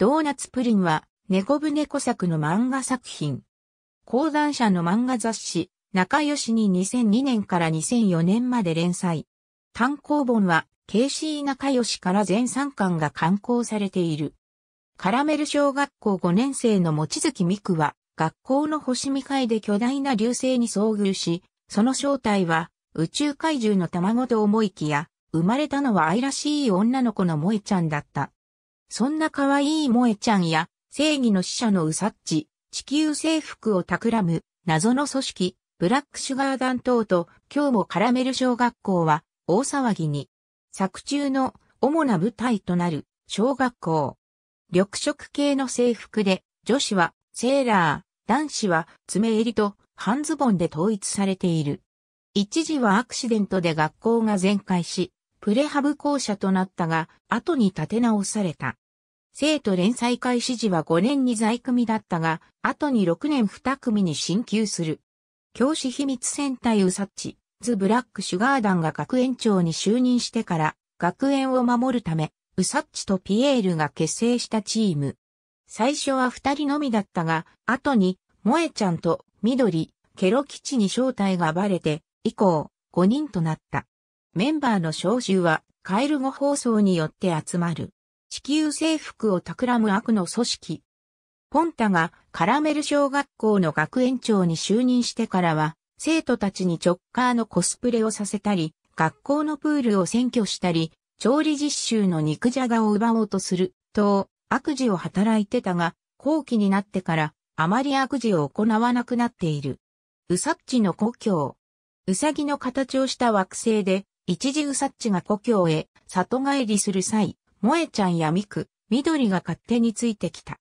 ドーナツプリンは、猫舟猫作の漫画作品。講談社の漫画雑誌、仲良しに2002年から2004年まで連載。単行本は、ケイシー仲良しから全3巻が刊行されている。カラメル小学校5年生の望月美久は、学校の星見会で巨大な流星に遭遇し、その正体は宇宙怪獣の卵と思いきや、生まれたのは愛らしい女の子の萌えちゃんだった。そんな可愛い萌えちゃんや、正義の使者のウサッチ、地球征服を企む、謎の組織、ブラックシュガー団等と、今日もカラメル小学校は、大騒ぎに。作中の主な舞台となる小学校。緑色系の制服で、女子はセーラー、男子は爪襟と半ズボンで統一されている。一時はアクシデントで学校が全壊し、プレハブ校舎となったが、後に建て直された。生徒連載開始時は5年に在組だったが、後に6年2組に進級する。教師秘密戦隊ウサッチ、ズ・ブラック・シュガーダンが学園長に就任してから、学園を守るため、ウサッチとピエールが結成したチーム。最初は二人のみだったが、後に、萌えちゃんと、緑、ケロ基地に正体がバレて、以降、5人となった。メンバーの招集は、カエル語放送によって集まる。地球征服を企む悪の組織。ポンタがカラメル小学校の学園長に就任してからは、生徒たちにチョッカーのコスプレをさせたり、学校のプールを占拠したり、調理実習の肉じゃがを奪おうとする、と、悪事を働いてたが、後期になってから、あまり悪事を行わなくなっている。ウサッチの故郷。ウサギの形をした惑星で、一時ウサッチが故郷へ里帰りする際、萌えちゃんやミク、緑が勝手についてきた。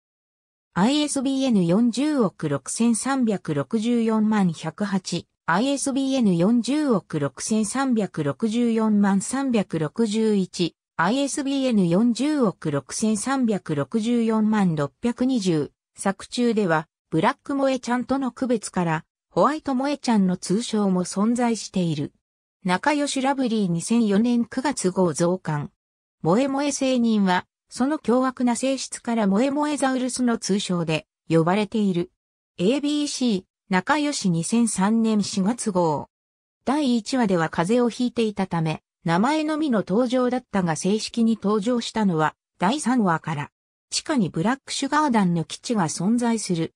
ISBN 40億6364万108、ISBN 40億6364万361、ISBN 40億6364万620、作中では、ブラック萌えちゃんとの区別から、ホワイト萌えちゃんの通称も存在している。仲良しラブリー2004年9月号増刊。萌え萌え聖人は、その凶悪な性質から萌え萌えザウルスの通称で呼ばれている。ABC 仲良し2003年4月号。第1話では風邪をひいていたため、名前のみの登場だったが正式に登場したのは第3話から。地下にブラックシュガー団の基地が存在する。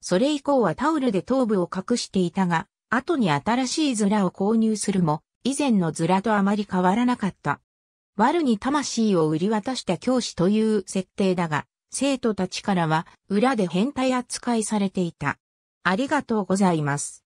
それ以降はタオルで頭部を隠していたが、後に新しいズラを購入するも、以前のズラとあまり変わらなかった。ワルに魂を売り渡した教師という設定だが、生徒たちからは裏で変態扱いされていた。ありがとうございます。